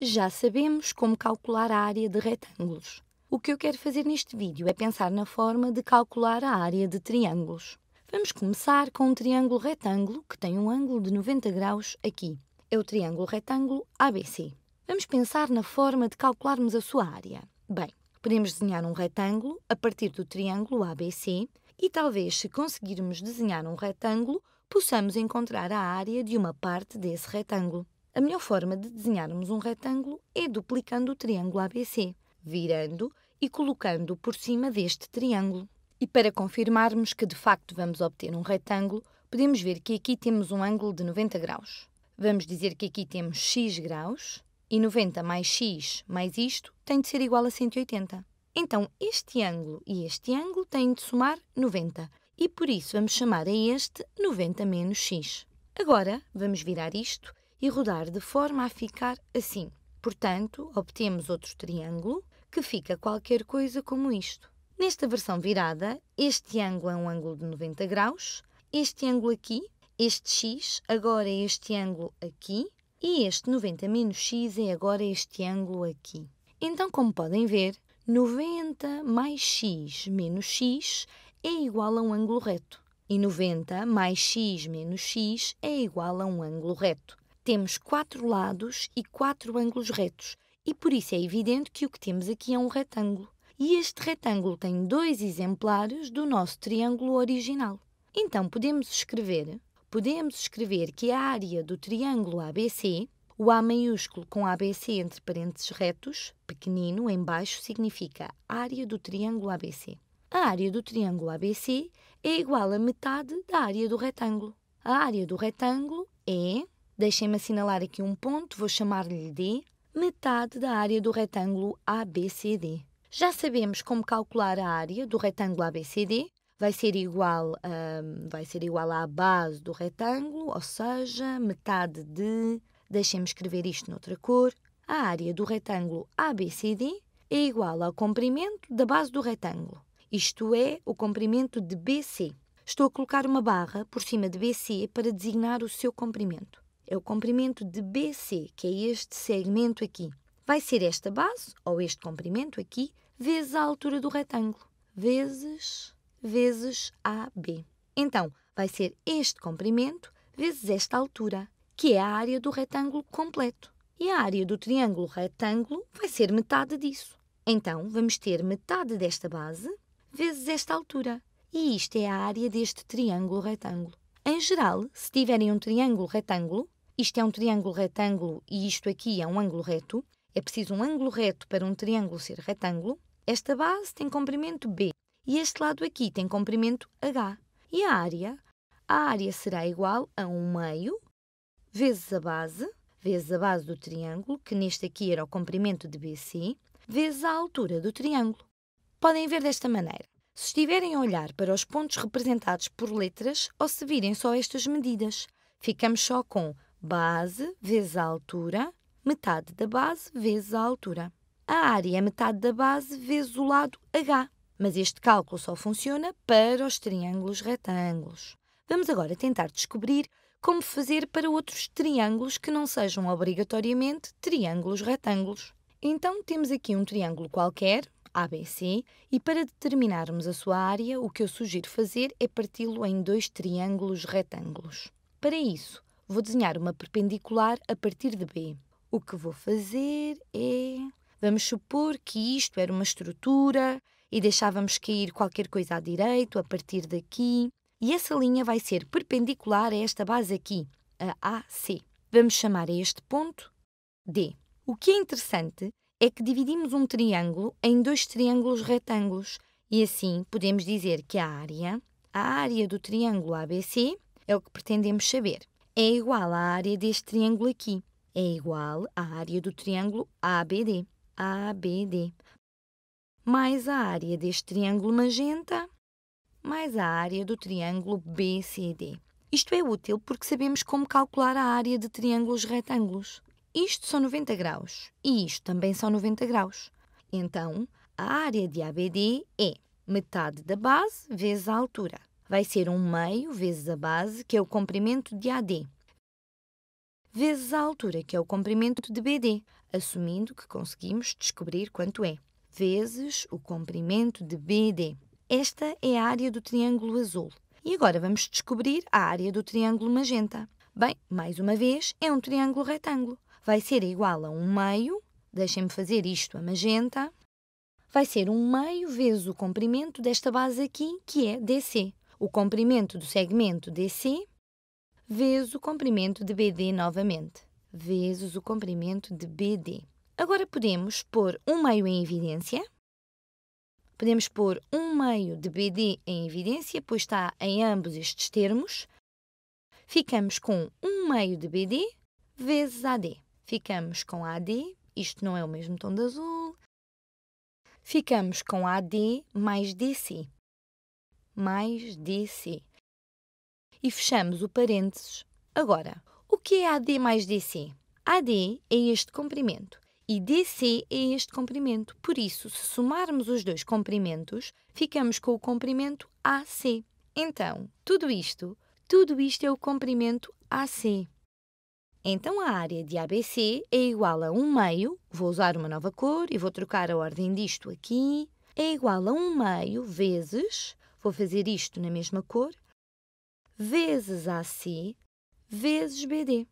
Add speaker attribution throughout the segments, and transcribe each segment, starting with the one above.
Speaker 1: Já sabemos como calcular a área de retângulos. O que eu quero fazer neste vídeo é pensar na forma de calcular a área de triângulos. Vamos começar com um triângulo retângulo que tem um ângulo de 90 graus aqui. É o triângulo retângulo ABC. Vamos pensar na forma de calcularmos a sua área. Bem, podemos desenhar um retângulo a partir do triângulo ABC e talvez, se conseguirmos desenhar um retângulo, possamos encontrar a área de uma parte desse retângulo. A melhor forma de desenharmos um retângulo é duplicando o triângulo ABC, virando e colocando por cima deste triângulo. E para confirmarmos que de facto vamos obter um retângulo, podemos ver que aqui temos um ângulo de 90 graus. Vamos dizer que aqui temos x graus e 90 mais x mais isto tem de ser igual a 180. Então, este ângulo e este ângulo têm de somar 90 e por isso vamos chamar a este 90 menos x. Agora, vamos virar isto e rodar de forma a ficar assim. Portanto, obtemos outro triângulo que fica qualquer coisa como isto. Nesta versão virada, este ângulo é um ângulo de 90 graus, este ângulo aqui, este x, agora é este ângulo aqui, e este 90 menos x é agora este ângulo aqui. Então, como podem ver, 90 mais x menos x é igual a um ângulo reto. E 90 mais x menos x é igual a um ângulo reto temos quatro lados e quatro ângulos retos, e por isso é evidente que o que temos aqui é um retângulo. E este retângulo tem dois exemplares do nosso triângulo original. Então podemos escrever, podemos escrever que a área do triângulo ABC, o A maiúsculo com ABC entre parênteses retos, pequenino embaixo significa área do triângulo ABC. A área do triângulo ABC é igual a metade da área do retângulo. A área do retângulo é Deixem-me assinalar aqui um ponto, vou chamar-lhe D, metade da área do retângulo ABCD. Já sabemos como calcular a área do retângulo ABCD, vai ser igual a, hum, vai ser igual à base do retângulo, ou seja, metade de, deixem-me escrever isto noutra cor, a área do retângulo ABCD é igual ao comprimento da base do retângulo, isto é, o comprimento de BC. Estou a colocar uma barra por cima de BC para designar o seu comprimento é o comprimento de BC, que é este segmento aqui. Vai ser esta base, ou este comprimento aqui, vezes a altura do retângulo, vezes, vezes AB. Então, vai ser este comprimento vezes esta altura, que é a área do retângulo completo. E a área do triângulo retângulo vai ser metade disso. Então, vamos ter metade desta base vezes esta altura. E isto é a área deste triângulo retângulo. Em geral, se tiverem um triângulo retângulo, isto é um triângulo retângulo e isto aqui é um ângulo reto. É preciso um ângulo reto para um triângulo ser retângulo. Esta base tem comprimento B e este lado aqui tem comprimento H. E a área? A área será igual a 1 um meio vezes a base, vezes a base do triângulo, que neste aqui era o comprimento de BC, vezes a altura do triângulo. Podem ver desta maneira. Se estiverem a olhar para os pontos representados por letras ou se virem só estas medidas, ficamos só com base vezes a altura, metade da base vezes a altura. A área é metade da base vezes o lado H, mas este cálculo só funciona para os triângulos retângulos. Vamos agora tentar descobrir como fazer para outros triângulos que não sejam obrigatoriamente triângulos retângulos. Então temos aqui um triângulo qualquer, ABC, e para determinarmos a sua área, o que eu sugiro fazer é parti-lo em dois triângulos retângulos. Para isso, Vou desenhar uma perpendicular a partir de B. O que vou fazer é. Vamos supor que isto era uma estrutura e deixávamos cair qualquer coisa à direita a partir daqui. E essa linha vai ser perpendicular a esta base aqui, a AC. Vamos chamar a este ponto D. O que é interessante é que dividimos um triângulo em dois triângulos retângulos e assim podemos dizer que a área, a área do triângulo ABC, é o que pretendemos saber é igual à área deste triângulo aqui. É igual à área do triângulo ABD. ABD. Mais a área deste triângulo magenta, mais a área do triângulo BCD. Isto é útil porque sabemos como calcular a área de triângulos retângulos. Isto são 90 graus e isto também são 90 graus. Então, a área de ABD é metade da base vezes a altura vai ser um meio vezes a base, que é o comprimento de AD, vezes a altura, que é o comprimento de BD, assumindo que conseguimos descobrir quanto é, vezes o comprimento de BD. Esta é a área do triângulo azul. E agora vamos descobrir a área do triângulo magenta. Bem, mais uma vez, é um triângulo retângulo. Vai ser igual a um meio, deixem-me fazer isto a magenta, vai ser um meio vezes o comprimento desta base aqui, que é DC o comprimento do segmento DC vezes o comprimento de BD novamente, vezes o comprimento de BD. Agora podemos pôr um meio em evidência. Podemos pôr um meio de BD em evidência, pois está em ambos estes termos. Ficamos com um meio de BD vezes AD. Ficamos com AD, isto não é o mesmo tom de azul. Ficamos com AD mais DC mais DC. E fechamos o parênteses agora. O que é AD mais DC? AD é este comprimento e DC é este comprimento. Por isso, se somarmos os dois comprimentos, ficamos com o comprimento AC. Então, tudo isto, tudo isto é o comprimento AC. Então, a área de ABC é igual a 1 meio, vou usar uma nova cor e vou trocar a ordem disto aqui, é igual a 1 meio vezes Vou fazer isto na mesma cor, vezes AC, vezes BD,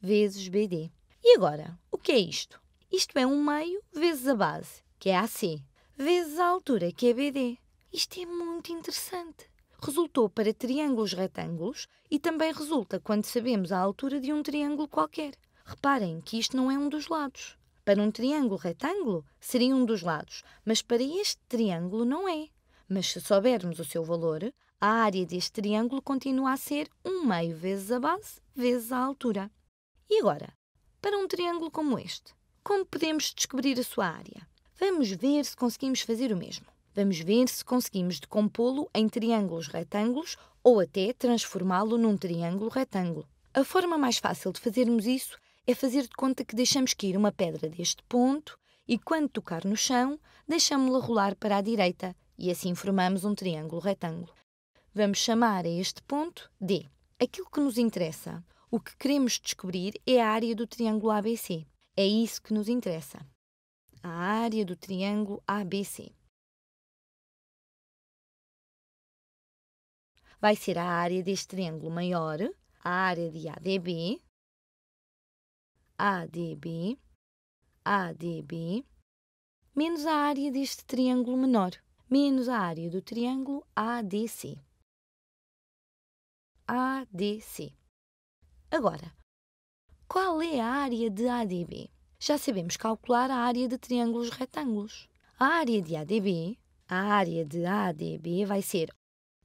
Speaker 1: vezes BD. E agora, o que é isto? Isto é um meio vezes a base, que é AC, vezes a altura, que é BD. Isto é muito interessante. Resultou para triângulos retângulos e também resulta quando sabemos a altura de um triângulo qualquer. Reparem que isto não é um dos lados. Para um triângulo retângulo, seria um dos lados, mas para este triângulo não é. Mas se soubermos o seu valor, a área deste triângulo continua a ser 1 meio vezes a base vezes a altura. E agora, para um triângulo como este, como podemos descobrir a sua área? Vamos ver se conseguimos fazer o mesmo. Vamos ver se conseguimos decompô-lo em triângulos retângulos ou até transformá-lo num triângulo retângulo. A forma mais fácil de fazermos isso é fazer de conta que deixamos cair uma pedra deste ponto e, quando tocar no chão, deixamos-la rolar para a direita e assim formamos um triângulo retângulo. Vamos chamar a este ponto D. Aquilo que nos interessa, o que queremos descobrir, é a área do triângulo ABC. É isso que nos interessa. A área do triângulo ABC. Vai ser a área deste triângulo maior, a área de ADB, ADB, ADB, menos a área deste triângulo menor, menos a área do triângulo ADC. ADC. Agora, qual é a área de ADB? Já sabemos calcular a área de triângulos retângulos. A área de ADB, a área de ADB vai ser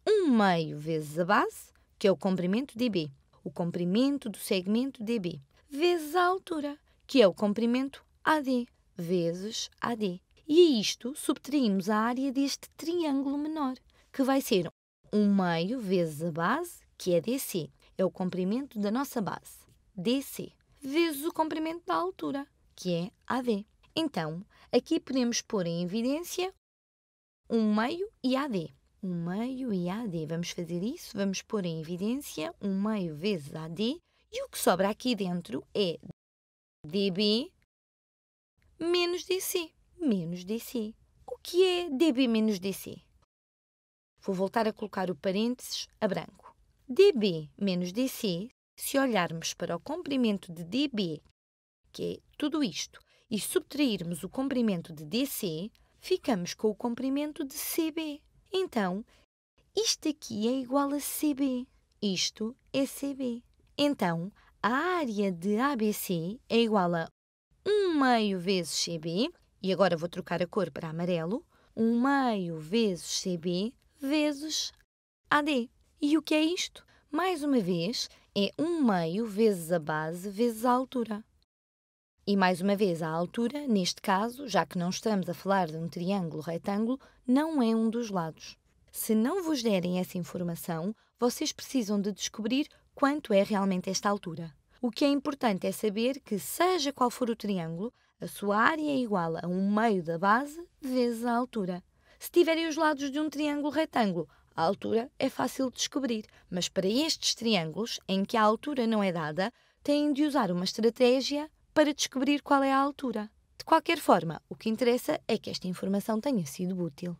Speaker 1: 1 meio vezes a base, que é o comprimento DB, o comprimento do segmento DB, vezes a altura, que é o comprimento AD, vezes AD. E a isto subtraímos a área deste triângulo menor, que vai ser 1 um meio vezes a base, que é DC. É o comprimento da nossa base, DC, vezes o comprimento da altura, que é AD. Então, aqui podemos pôr em evidência 1 um meio e AD. 1 um meio e AD. Vamos fazer isso? Vamos pôr em evidência 1 um meio vezes AD. E o que sobra aqui dentro é DB menos DC menos DC. O que é DB menos DC? Vou voltar a colocar o parênteses a branco. DB menos DC, se olharmos para o comprimento de DB, que é tudo isto, e subtrairmos o comprimento de DC, ficamos com o comprimento de CB. Então, isto aqui é igual a CB. Isto é CB. Então, a área de ABC é igual a 1 meio vezes CB, e agora vou trocar a cor para amarelo, 1 meio vezes CB vezes AD. E o que é isto? Mais uma vez, é 1 meio vezes a base vezes a altura. E mais uma vez, a altura, neste caso, já que não estamos a falar de um triângulo retângulo, não é um dos lados. Se não vos derem essa informação, vocês precisam de descobrir quanto é realmente esta altura. O que é importante é saber que, seja qual for o triângulo, a sua área é igual a um meio da base vezes a altura. Se tiverem os lados de um triângulo retângulo, a altura é fácil de descobrir, mas para estes triângulos, em que a altura não é dada, têm de usar uma estratégia para descobrir qual é a altura. De qualquer forma, o que interessa é que esta informação tenha sido útil.